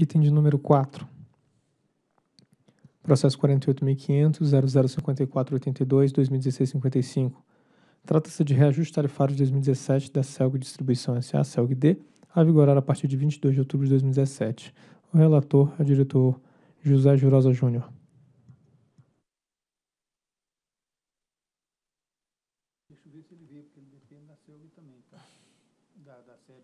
Item de número 4. Processo 48.500.0054.82.2016.55. Trata-se de reajuste tarifário de 2017 da CELG Distribuição S.A. CELG-D, a vigorar a partir de 22 de outubro de 2017. O relator é o diretor José Jurosa Júnior. Deixa eu ver se ele veio, porque ele depende da CELG também, tá? Da, da CELG.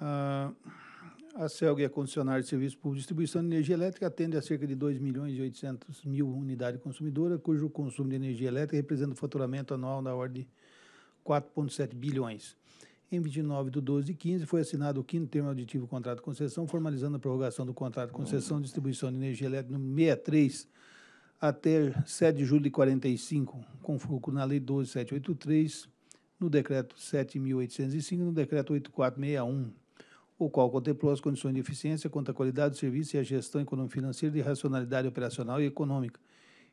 Ah, a CELG é concessionária de serviços por distribuição de energia elétrica, atende a cerca de 2 milhões e 800 mil unidades consumidoras, cujo consumo de energia elétrica representa um faturamento anual na ordem de 4,7 bilhões. Em 29 de 12 de 15, foi assinado o quinto termo auditivo do contrato de concessão, formalizando a prorrogação do contrato de concessão de distribuição de energia elétrica no 63 até 7 de julho de 45, com foco na Lei 12783, no Decreto 7.805 e no Decreto 8461 o qual contemplou as condições de eficiência, quanto à qualidade do serviço e a gestão econômica financeira de racionalidade operacional e econômica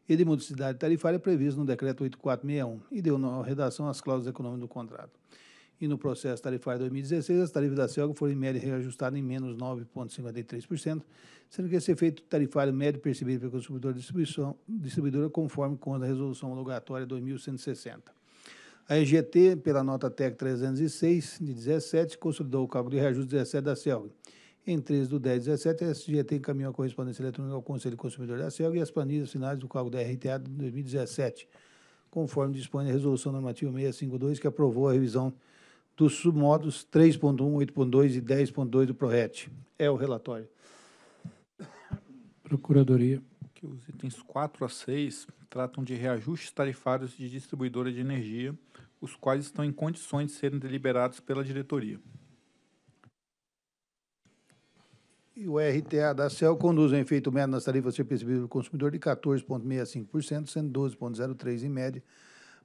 e de modicidade tarifária previsto no Decreto 8461 e deu nova redação às cláusulas econômicas do contrato. E no processo tarifário 2016, as tarifas da CELG foram em média reajustadas em menos 9,53%, sendo que esse efeito tarifário médio percebido pelo consumidor distribuição, distribuidora conforme com a Resolução Logatória 2160. A EGT, pela nota TEC 306 de 17, consolidou o cálculo de reajuste 17 da CELG. Em 13 do 10 17, a SGT encaminhou a correspondência eletrônica ao Conselho Consumidor da CELG e as planilhas finais do cálculo da RTA de 2017, conforme dispõe a Resolução Normativa 652, que aprovou a revisão dos submodos 3.1, 8.2 e 10.2 do PROET. É o relatório. Procuradoria. Que os itens 4 a 6 tratam de reajustes tarifários de distribuidora de energia os quais estão em condições de serem deliberados pela diretoria. E o RTA da CEL conduz efeito médio, nas tarifas a ser percebido pelo consumidor de 14,65%, sendo 12,03% em média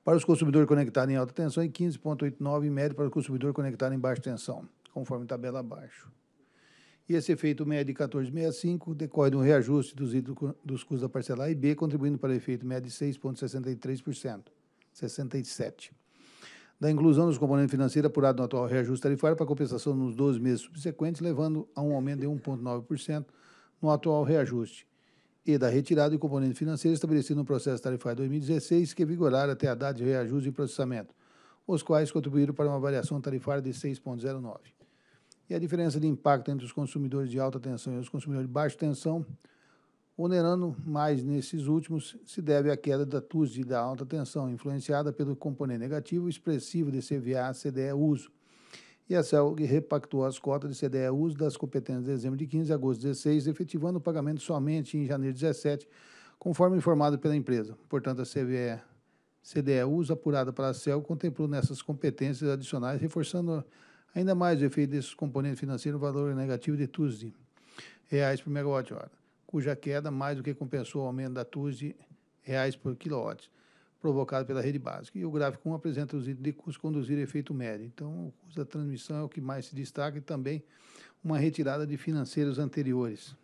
para os consumidores conectados em alta tensão e 15,89% em média para o consumidor conectado em baixa tensão, conforme tabela abaixo. E esse efeito médio de 14,65 decorre de um reajuste dos, dos custos da parcela A e B, contribuindo para o efeito médio de 6,63%, 67% da inclusão dos componentes financeiros apurados no atual reajuste tarifário para compensação nos 12 meses subsequentes, levando a um aumento de 1,9% no atual reajuste, e da retirada do componente financeiro estabelecido no processo tarifário 2016, que vigorara até a data de reajuste e processamento, os quais contribuíram para uma variação tarifária de 6,09. E a diferença de impacto entre os consumidores de alta tensão e os consumidores de baixa tensão onerando mais nesses últimos se deve à queda da TUSD da alta tensão, influenciada pelo componente negativo expressivo de CVA-CDE-Uso. E a CELG repactuou as cotas de CDE-Uso das competências de dezembro de 15 a agosto de 16, efetivando o pagamento somente em janeiro de 17, conforme informado pela empresa. Portanto, a CVE CDE-Uso apurada para a CELG contemplou nessas competências adicionais, reforçando ainda mais o efeito desses componentes financeiros, o valor negativo de TUSD, reais por megawatt-hora cuja queda mais do que compensou o aumento da TUS de reais por quilowatt, provocado pela rede básica. E o gráfico 1 apresenta os itens de custo conduzir efeito médio. Então, o custo da transmissão é o que mais se destaca e também uma retirada de financeiros anteriores.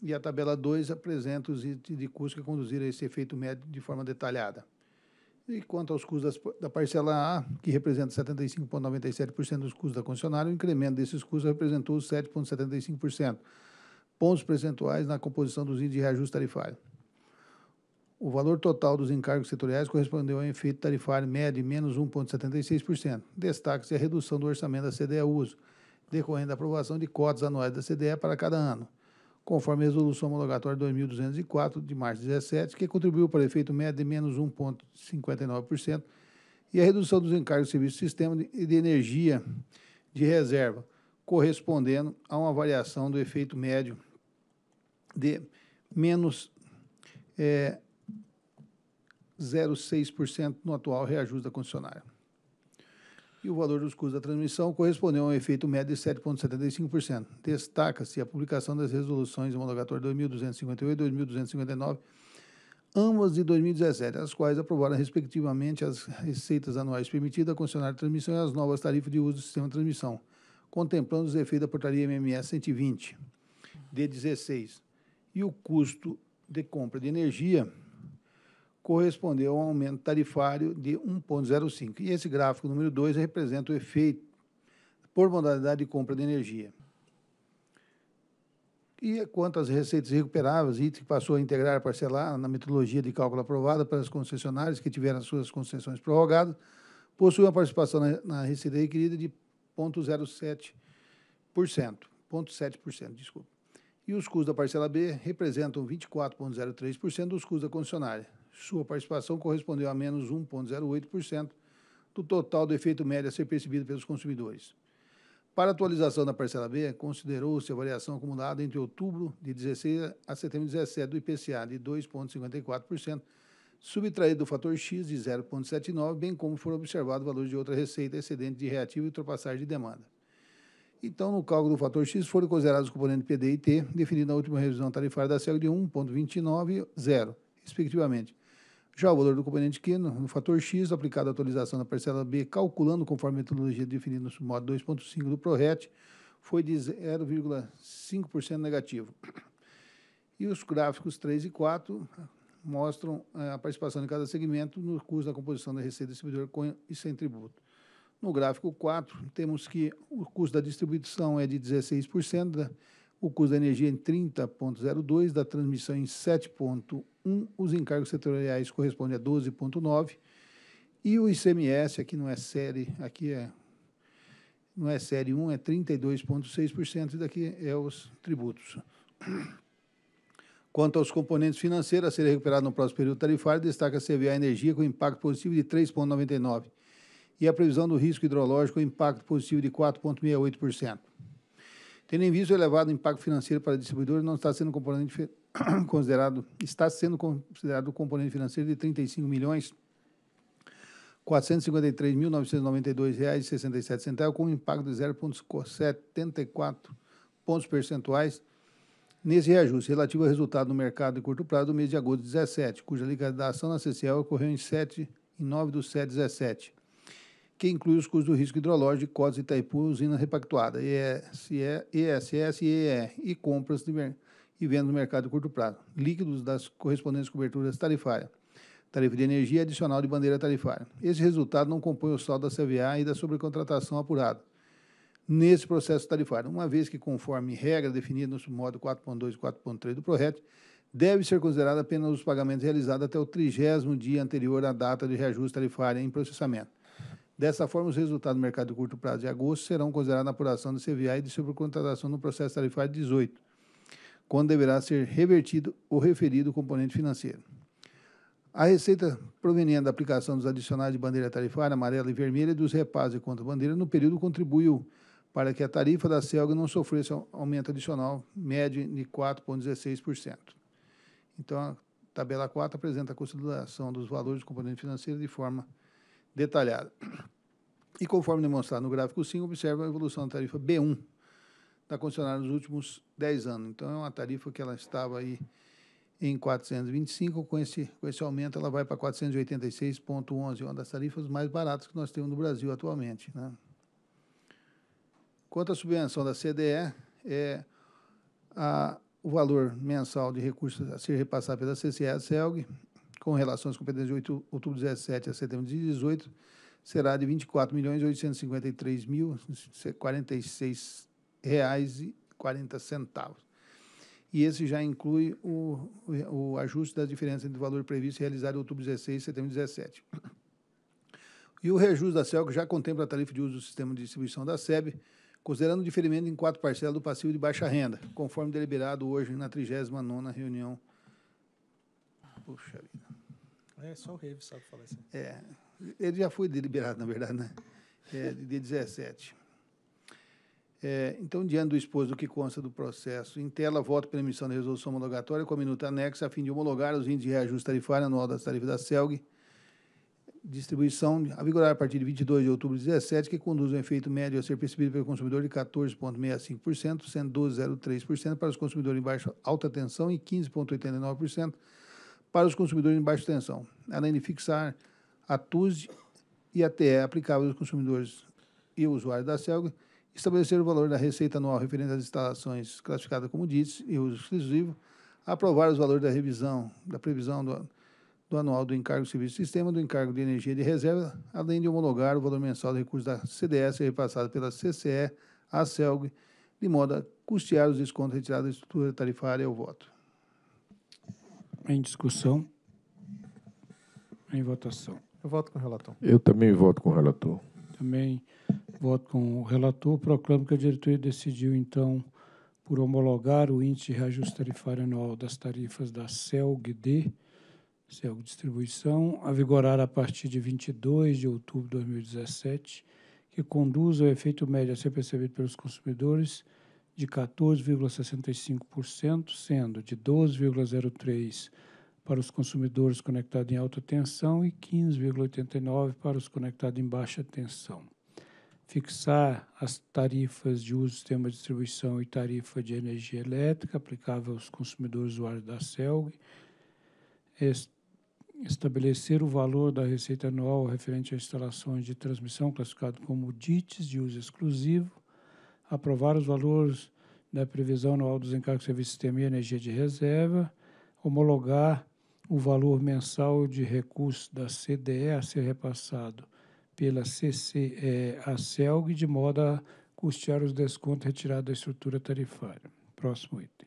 E a tabela 2 apresenta os itens de custo que conduziram a esse efeito médio de forma detalhada. E quanto aos custos das, da parcela A, que representa 75,97% dos custos da concessionária, o incremento desses custos representou 7,75% pontos percentuais na composição dos índices de reajuste tarifário. O valor total dos encargos setoriais correspondeu a um efeito tarifário médio de menos 1,76%. Destaca-se a redução do orçamento da CDE Uso, decorrendo da aprovação de cotas anuais da CDE para cada ano, conforme a Resolução Homologatória 2204, de março de 2017, que contribuiu para o efeito médio de menos 1,59%, e a redução dos encargos de serviço de sistema de energia de reserva, correspondendo a uma variação do efeito médio de menos é, 0,6% no atual reajuste da concessionária. E o valor dos custos da transmissão correspondeu a um efeito médio de 7,75%. Destaca-se a publicação das resoluções homologatórias 2258 e 2259, ambas de 2017, as quais aprovaram respectivamente as receitas anuais permitidas à concessionária de transmissão e as novas tarifas de uso do sistema de transmissão, contemplando os efeitos da portaria MMS 120, de 16 e o custo de compra de energia correspondeu a um aumento tarifário de 1,05. E esse gráfico número 2 representa o efeito por modalidade de compra de energia. E é quanto às receitas recuperáveis, que passou a integrar parcelar na metodologia de cálculo aprovada pelas concessionárias que tiveram suas concessões prorrogadas, possui uma participação na, na receita requerida de 0,07%, 0,7%, desculpa e os custos da parcela B representam 24,03% dos custos da concessionária. Sua participação correspondeu a menos 1,08% do total do efeito médio a ser percebido pelos consumidores. Para a atualização da parcela B, considerou-se a variação acumulada entre outubro de 16 a setembro de 17 do IPCA de 2,54%, subtraído do fator X de 0,79, bem como foram observados valores de outra receita excedente de reativo e ultrapassagem de demanda. Então, no cálculo do fator X, foram considerados os componentes PD e T, definidos na última revisão tarifária da CEL de 1,29 e 0, respectivamente. Já o valor do componente Q no, no fator X, aplicado à atualização da parcela B, calculando conforme a metodologia definida no modo 2.5 do PRORET, foi de 0,5% negativo. E os gráficos 3 e 4 mostram eh, a participação de cada segmento no custo da composição da receita distribuidora com e sem tributo. No gráfico 4, temos que o custo da distribuição é de 16%, da, né? o custo da energia em 30,02%, da transmissão em 7,1%, os encargos setoriais correspondem a 12,9%, e o ICMS, aqui não é série, aqui é não é série 1, é 32,6%, e daqui é os tributos. Quanto aos componentes financeiros a serem recuperados no próximo período tarifário, destaca a CVA Energia com impacto positivo de 3,99%, e a previsão do risco hidrológico, impacto positivo de 4,68%. Tendo em vista o elevado impacto financeiro para distribuidores, não está sendo componente considerado, está sendo considerado o componente financeiro de milhões R$ 35.453.992,67, com um impacto de 0,74 pontos percentuais nesse reajuste relativo ao resultado no mercado de curto prazo do mês de agosto de 17, cuja liquidação na CCL ocorreu em 7 em 9 do 7 17 que inclui os custos do risco hidrológico de Cotas Itaipu, usina repactuada, ESS e EER, e compras e vendas no mercado de curto prazo, líquidos das correspondentes coberturas tarifárias, tarifa de energia adicional de bandeira tarifária. Esse resultado não compõe o saldo da CVA e da sobrecontratação apurada nesse processo tarifário, uma vez que, conforme regra definida no submódulo 4.2 e 4.3 do PRORET, deve ser considerado apenas os pagamentos realizados até o trigésimo dia anterior à data de reajuste tarifário em processamento. Dessa forma, os resultados do mercado de curto prazo de agosto serão considerados na apuração do CVA e de sobrecontratação no processo tarifário 18, quando deverá ser revertido o referido componente financeiro. A receita proveniente da aplicação dos adicionais de bandeira tarifária amarela e vermelha e dos reparos de contra-bandeira no período contribuiu para que a tarifa da CELG não sofresse aumento adicional médio de 4,16%. Então, a tabela 4 apresenta a consideração dos valores do componente financeiro de forma detalhada. E conforme demonstrado no gráfico 5, observa a evolução da tarifa B1 da concessionária nos últimos 10 anos. Então, é uma tarifa que ela estava aí em 425, com esse, com esse aumento ela vai para 486,11, uma das tarifas mais baratas que nós temos no Brasil atualmente. Né? Quanto à subvenção da CDE, é a, o valor mensal de recursos a ser repassado pela CCE a CELG, com relação às competências de 8, outubro de 2017 a setembro de 2018 será de R$ milhões mil é reais e 40 centavos. E esse já inclui o, o ajuste da diferença entre o valor previsto realizado em outubro 16 e setembro 17. E o reajuste da CELC já contempla a tarifa de uso do sistema de distribuição da SEB, considerando o diferimento em quatro parcelas do passivo de baixa renda, conforme deliberado hoje na 39ª reunião. Puxa vida. É, só o Reves sabe falar isso. Assim. É. Ele já foi deliberado, na verdade, né? É, dia 17. É, então, diante do exposto do que consta do processo, em tela, voto pela emissão da resolução homologatória com a minuta anexa a fim de homologar os índices de reajuste tarifário anual das tarifas da CELG, distribuição a vigorar a partir de 22 de outubro de 2017, que conduz um efeito médio a ser percebido pelo consumidor de 14,65%, sendo 12,03% para os consumidores em baixa alta tensão e 15,89% para os consumidores em baixa tensão, além de fixar a TUSD e a TE aplicáveis aos consumidores e usuários da CELG, estabelecer o valor da receita anual referente às instalações classificadas como DITS e uso exclusivo, aprovar os valores da revisão, da previsão do, do anual do encargo de serviço de sistema, do encargo de energia de reserva, além de homologar o valor mensal do recurso da CDS repassado pela CCE à CELG, de modo a custear os descontos retirados da estrutura tarifária ao voto. Em discussão. Em votação. Eu voto com o relator. Eu também voto com o relator. Também voto com o relator. Proclamo que a diretoria decidiu, então, por homologar o índice de reajuste tarifário anual das tarifas da CELG-D, CELG Distribuição, a vigorar a partir de 22 de outubro de 2017, que conduz ao efeito médio a ser percebido pelos consumidores de 14,65%, sendo de 12,03% para os consumidores conectados em alta tensão e 15,89% para os conectados em baixa tensão. Fixar as tarifas de uso do sistema de distribuição e tarifa de energia elétrica aplicável aos consumidores usuários da CELG. Estabelecer o valor da receita anual referente a instalações de transmissão classificado como DITES de uso exclusivo aprovar os valores da previsão anual dos encargos de serviço de sistema e energia de reserva, homologar o valor mensal de recursos da CDE a ser repassado pela CCE a CELG, de modo a custear os descontos retirados da estrutura tarifária. Próximo item.